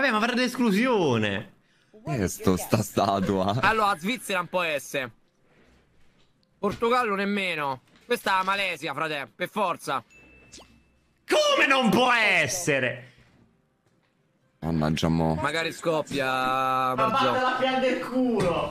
Vabbè, ma per l'esclusione. Questo sta statua. Allora, Svizzera un po' S. Portogallo nemmeno. Questa è la Malesia, frate, per forza. Come non può essere? Mannaggia mo. Magari scoppia. Ma vada la del culo.